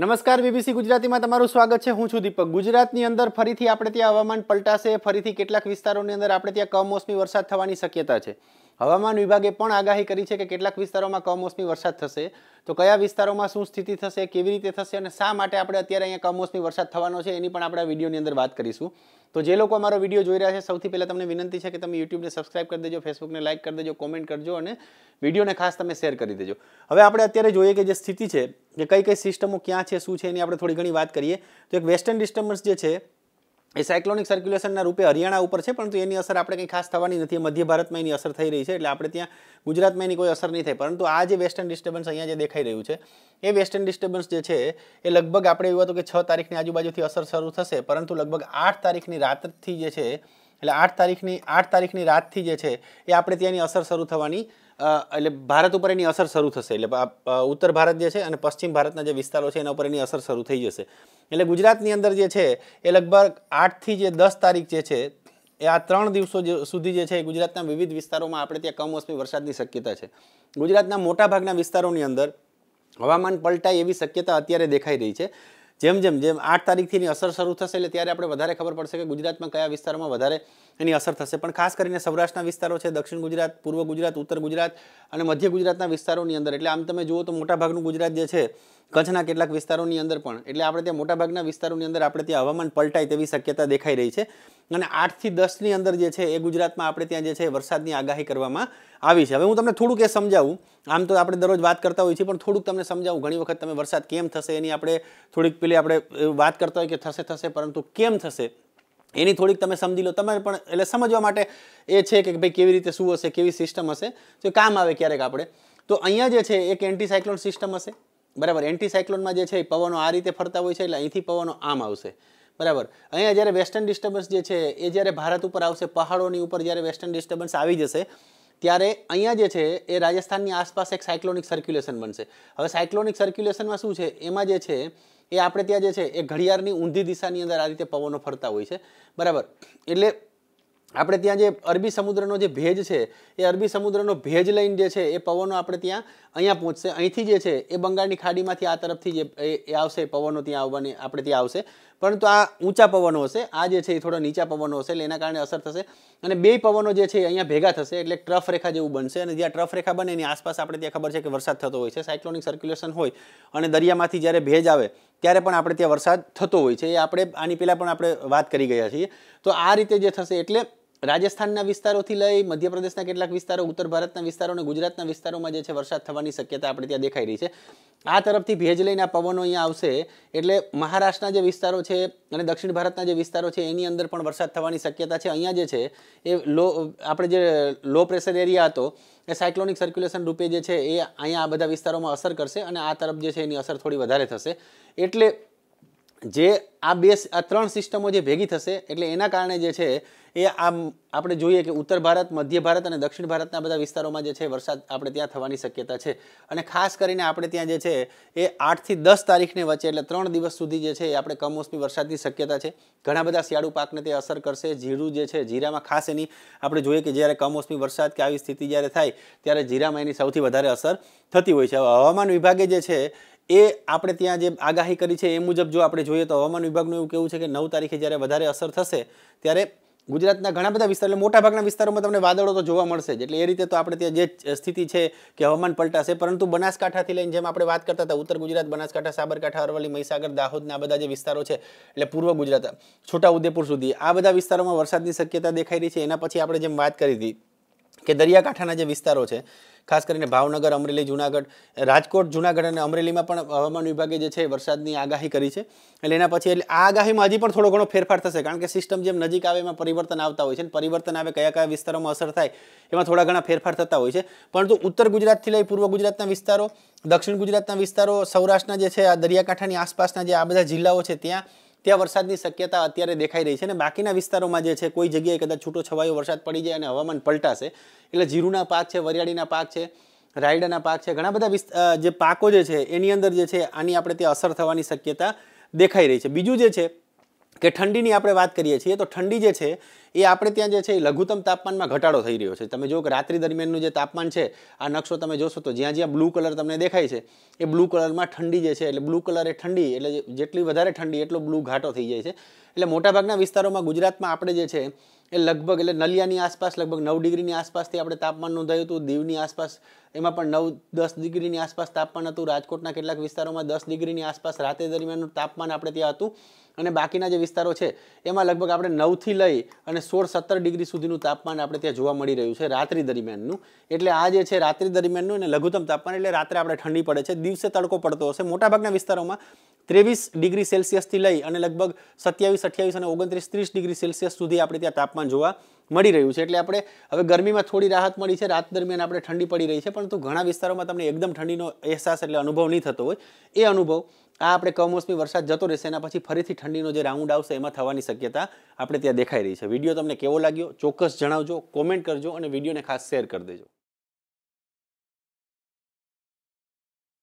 નમસ્કાર બીબીસી ગુજરાતીમાં તમારું સ્વાગત છે હું છું દીપક ગુજરાતની અંદર ફરીથી આપણે ત્યાં હવામાન પલટાશે ફરીથી કેટલાક વિસ્તારોની અંદર આપણે ત્યાં કમોસમી વરસાદ થવાની શક્યતા છે હવામાન વિભાગે પણ આગાહી કરી છે કે કેટલાક વિસ્તારોમાં કમોસમી વરસાદ થશે તો કયા વિસ્તારોમાં શું સ્થિતિ થશે કેવી રીતે થશે અને શા માટે આપણે અત્યારે અહીંયા કમોસમી વરસાદ થવાનો છે એની પણ આપણા વિડીયોની અંદર વાત કરીશું તો જે લોકો અમારો વિડીયો જોઈ રહ્યા છે સૌથી પહેલાં તમને વિનંતી છે કે તમે યુટ્યુબને સબસ્ક્રાઇબ કરી દેજો ફેસબુકને લાઇક કરી દેજો કોમેન્ટ કરજો અને વિડીયોને ખાસ તમે શેર કરી દેજો હવે આપણે અત્યારે જોઈએ કે જે સ્થિતિ છે કે કઈ કઈ સિસ્ટમો ક્યાં છે શું છે એની આપણે થોડી ઘણી વાત કરીએ તો એક વેસ્ટર્ન ડિસ્ટર્બન્સ જે છે એ સાયક્લોનિક સર્ક્યુલેશનના રૂપે હરિયાણા ઉપર છે પરંતુ એની અસર આપણે કંઈ ખાસ થવાની નથી મધ્ય ભારતમાં એની અસર થઈ રહી છે એટલે આપણે ત્યાં ગુજરાતમાં એની કોઈ અસર નહીં થાય પરંતુ આ જે વેસ્ટર્ન ડિસ્ટર્બન્સ અહીંયા જે દેખાઈ રહ્યું છે એ વેસ્ટર્ન ડિસ્ટર્બન્સ જે છે એ લગભગ આપણે એવું હતું કે છ તારીખની આજુબાજુથી અસર શરૂ થશે પરંતુ લગભગ આઠ તારીખની રાતથી જે છે એટલે આઠ તારીખની આઠ તારીખની રાતથી જે છે એ આપણે ત્યાંની અસર શરૂ થવાની એટલે ભારત ઉપર એની અસર શરૂ થશે એટલે ઉત્તર ભારત જે છે અને પશ્ચિમ ભારતના જે વિસ્તારો છે એના ઉપર એની અસર શરૂ થઈ જશે એટલે ગુજરાતની અંદર જે છે એ લગભગ આઠથી જે દસ તારીખ જે છે એ આ ત્રણ દિવસો સુધી જે છે ગુજરાતના વિવિધ વિસ્તારોમાં આપણે ત્યાં કમોસમી વરસાદની શક્યતા છે ગુજરાતના મોટાભાગના વિસ્તારોની અંદર હવામાન પલટાય એવી શક્યતા અત્યારે દેખાઈ રહી છે જેમ જેમ જેમ આઠ તારીખથી એની અસર શરૂ થશે એટલે ત્યારે આપણે વધારે ખબર પડશે કે ગુજરાતમાં કયા વિસ્તારમાં વધારે એની અસર થશે પણ ખાસ કરીને સૌરાષ્ટ્રના વિસ્તારો છે દક્ષિણ ગુજરાત પૂર્વ ગુજરાત ઉત્તર ગુજરાત અને મધ્ય ગુજરાતના વિસ્તારોની અંદર એટલે આમ તમે જુઓ તો મોટાભાગનું ગુજરાત જે છે કચ્છના કેટલાક વિસ્તારોની અંદર પણ એટલે આપણે ત્યાં મોટાભાગના વિસ્તારોની અંદર આપણે ત્યાં હવામાન પલટાય તેવી શક્યતા દેખાઈ રહી છે અને આઠથી દસની અંદર જે છે એ ગુજરાતમાં આપણે ત્યાં જે છે વરસાદની આગાહી કરવામાં આવી છે હવે હું તમને થોડુંક એ સમજાવું આમ તો આપણે દરરોજ વાત કરતા હોઈએ છીએ પણ થોડુંક તમને સમજાવું ઘણી વખત તમે વરસાદ કેમ થશે એની આપણે થોડીક પેલી આપણે વાત કરતા હોય કે થશે થશે પરંતુ કેમ થશે એની થોડીક તમે સમજી લો તમે પણ એટલે સમજવા માટે એ છે કે ભાઈ કેવી રીતે શું હશે કેવી સિસ્ટમ હશે તો કામ આવે ક્યારેક આપણે તો અહીંયા જે છે એક એન્ટીસાયક્લોન સિસ્ટમ હશે બરાબર એન્ટીસાયક્લોનમાં જે છે એ પવનો આ રીતે ફરતા હોય છે એટલે અહીંથી પવનો આમ આવશે બરાબર અહીંયા જ્યારે વેસ્ટર્ન ડિસ્ટર્બન્સ જે છે એ જ્યારે ભારત ઉપર આવશે પહાડોની ઉપર જ્યારે વેસ્ટર્ન ડિસ્ટર્બન્સ આવી જશે ત્યારે અહીંયા જે છે એ રાજસ્થાનની આસપાસ એક સાયક્લોનિક સર્ક્યુલેશન બનશે હવે સાયક્લોનિક સર્ક્યુલેશનમાં શું છે એમાં જે છે એ આપણે ત્યાં જે છે એ ઘડિયાળની ઊંધી દિશાની અંદર આ રીતે પવનો ફરતા હોય છે બરાબર એટલે આપણે ત્યાં જે અરબી સમુદ્રનો જે ભેજ છે એ અરબી સમુદ્રનો ભેજ લઈને જે છે એ પવનો આપણે ત્યાં અહીંયા પહોંચશે અહીંથી જે છે એ બંગાળની ખાડીમાંથી આ તરફથી જે એ આવશે પવનો ત્યાં આવવાની આપણે ત્યાં આવશે પરંતુ આ ઊંચા પવનો હશે આ જે છે એ થોડા નીચા પવનો હશે એટલે એના કારણે અસર થશે અને બે પવનો જે છે અહીંયા ભેગા થશે એટલે ટ્રફ રેખા જેવું બનશે અને જ્યાં ટ્રફ રેખા બને એની આસપાસ આપણે ત્યાં ખબર છે કે વરસાદ થતો હોય છે સાયક્લોનિક સર્ક્યુલેશન હોય અને દરિયામાંથી જ્યારે ભેજ આવે ત્યારે પણ આપણે ત્યાં વરસાદ થતો હોય છે એ આપણે આની પહેલાં પણ આપણે વાત કરી ગયા છીએ તો આ રીતે જે થશે એટલે રાજસ્થાનના વિસ્તારોથી લઈ મધ્યપ્રદેશના કેટલાક વિસ્તારો ઉત્તર ભારતના વિસ્તારો અને ગુજરાતના વિસ્તારોમાં જે છે વરસાદ થવાની શક્યતા આપણે ત્યાં દેખાઈ રહી છે આ તરફથી ભેજ લઈને પવનો અહીંયા આવશે એટલે મહારાષ્ટ્રના જે વિસ્તારો છે અને દક્ષિણ ભારતના જે વિસ્તારો છે એની અંદર પણ વરસાદ થવાની શક્યતા છે અહીંયા જે છે એ લો આપણે જે લો પ્રેશર એરિયા હતો એ સાયક્લોનિક સર્ક્યુલેશન રૂપે જે છે એ અહીંયા આ બધા વિસ્તારોમાં અસર કરશે અને આ તરફ જે છે એની અસર થોડી વધારે થશે એટલે જે આ બે આ ત્રણ સિસ્ટમો જે ભેગી થશે એટલે એના કારણે જે છે એ આમ આપણે જોઈએ કે ઉત્તર ભારત મધ્ય ભારત અને દક્ષિણ ભારતના બધા વિસ્તારોમાં જે છે વરસાદ આપણે ત્યાં થવાની શક્યતા છે અને ખાસ કરીને આપણે ત્યાં જે છે એ આઠથી દસ તારીખની વચ્ચે એટલે ત્રણ દિવસ સુધી જે છે એ આપણે કમોસમી વરસાદની શક્યતા છે ઘણા બધા શિયાળુ પાકને તે અસર કરશે જીરું જે છે જીરામાં ખાસ એની આપણે જોઈએ કે જ્યારે કમોસમી વરસાદ કે આવી સ્થિતિ જ્યારે થાય ત્યારે જીરામાં એની સૌથી વધારે અસર થતી હોય છે હવામાન વિભાગે જે છે એ આપણે ત્યાં જે આગાહી કરી છે એ મુજબ જો આપણે જોઈએ તો હવામાન વિભાગનું એવું કેવું છે કે નવ તારીખે જ્યારે વધારે અસર થશે ત્યારે ગુજરાતના ઘણા બધા વિસ્તાર એટલે મોટાભાગના વિસ્તારોમાં તમને વાદળો તો જોવા મળશે જ એટલે એ રીતે તો આપણે ત્યાં જે સ્થિતિ છે કે હવામાન પલટાશે પરંતુ બનાસકાંઠાથી લઈને જેમ આપણે વાત કરતા હતા ઉત્તર ગુજરાત બનાસકાંઠા સાબરકાંઠા અરવલ્લી મહીસાગર દાહોદના આ બધા જે વિસ્તારો છે એટલે પૂર્વ ગુજરાત છોટાઉદેપુર સુધી આ બધા વિસ્તારોમાં વરસાદની શક્યતા દેખાઈ રહી છે એના પછી આપણે જેમ વાત કરી હતી કે દરિયાકાંઠાના જે વિસ્તારો છે ખાસ કરીને ભાવનગર અમરેલી જુનાગઢ રાજકોટ જુનાગઢ અને અમરેલીમાં પણ હવામાન વિભાગે જે છે વરસાદની આગાહી કરી છે એટલે એના પછી એટલે આ આગાહીમાં હજી પણ થોડો ઘણો ફેરફાર થશે કારણ કે સિસ્ટમ જેમ નજીક આવે એમાં પરિવર્તન આવતા હોય છે અને પરિવર્તન આવે કયા કયા વિસ્તારોમાં અસર થાય એમાં થોડા ઘણા ફેરફાર થતા હોય છે પરંતુ ઉત્તર ગુજરાતથી લઈ પૂર્વ ગુજરાતના વિસ્તારો દક્ષિણ ગુજરાતના વિસ્તારો સૌરાષ્ટ્રના જે છે આ દરિયાકાંઠાની આસપાસના જે આ બધા જિલ્લાઓ છે ત્યાં ત્યાં વરસાદની શક્યતા અત્યારે દેખાઈ રહી છે અને બાકીના વિસ્તારોમાં જે છે કોઈ જગ્યાએ કદાચ છૂટો છવાયો વરસાદ પડી જાય અને હવામાન પલટાશે એટલે જીરુના પાક છે વરિયાળીના પાક છે રાયડાના પાક છે ઘણા બધા જે પાકો જે છે એની અંદર જે છે આની આપણે ત્યાં અસર થવાની શક્યતા દેખાઈ રહી છે બીજું જે છે કે ઠંડીની આપણે વાત કરીએ છીએ તો ઠંડી જે છે એ આપણે ત્યાં જે છે એ લઘુત્તમ તાપમાનમાં ઘટાડો થઈ રહ્યો છે તમે જો કે રાત્રિ દરમિયાનનું જે તાપમાન છે આ નકશો તમે જોશો તો જ્યાં જ્યાં બ્લુ કલર તમને દેખાય છે એ બ્લુ કલરમાં ઠંડી જે છે એટલે બ્લુ કલર એ ઠંડી એટલે જેટલી વધારે ઠંડી એટલો બ્લુ ઘાટો થઈ જાય છે એટલે મોટાભાગના વિસ્તારોમાં ગુજરાતમાં આપણે જે છે એ લગભગ એટલે નલિયાની આસપાસ લગભગ નવ ડિગ્રીની આસપાસથી આપણે તાપમાન નોંધાયું હતું દીવની આસપાસ એમાં પણ નવ દસ ડિગ્રીની આસપાસ તાપમાન હતું રાજકોટના કેટલાક વિસ્તારોમાં દસ ડિગ્રીની આસપાસ રાતે દરમિયાનનું તાપમાન આપણે ત્યાં હતું અને બાકીના જે વિસ્તારો છે એમાં લગભગ આપણે નવથી લઈ અને સોળ સત્તર ડિગ્રી સુધીનું તાપમાન આપણે ત્યાં જોવા મળી રહ્યું છે રાત્રિ દરમિયાનનું એટલે આ જે છે રાત્રિ દરમિયાનનું અને લઘુત્તમ તાપમાન એટલે રાત્રે આપણે ઠંડી પડે છે દિવસે તડકો પડતો હશે મોટાભાગના વિસ્તારોમાં ત્રેવીસ ડિગ્રી સેલ્સિયસથી લઈ અને લગભગ સત્યાવીસ અઠ્યાવીસ અને ઓગણત્રીસ ત્રીસ ડિગ્રી સેલ્સિયસ સુધી આપણે ત્યાં તાપમાન જોવા મળી રહ્યું છે એટલે આપણે હવે ગરમીમાં થોડી રાહત મળી છે રાત દરમિયાન આપણે ઠંડી પડી રહી છે પરંતુ ઘણા વિસ્તારોમાં તમને એકદમ ઠંડીનો અહેસાસ એટલે અનુભવ નહીં થતો હોય એ અનુભવ આ આપણે કમોસમી વરસાદ જતો રહેશે એના પછી ફરીથી ઠંડીનો જે રાઉન્ડ આવશે એમાં થવાની શક્યતા આપણે ત્યાં દેખાઈ રહી છે વિડીયો તમને કેવો લાગ્યો ચોક્કસ જણાવજો કોમેન્ટ કરજો અને વિડીયોને ખાસ શેર કરી દેજો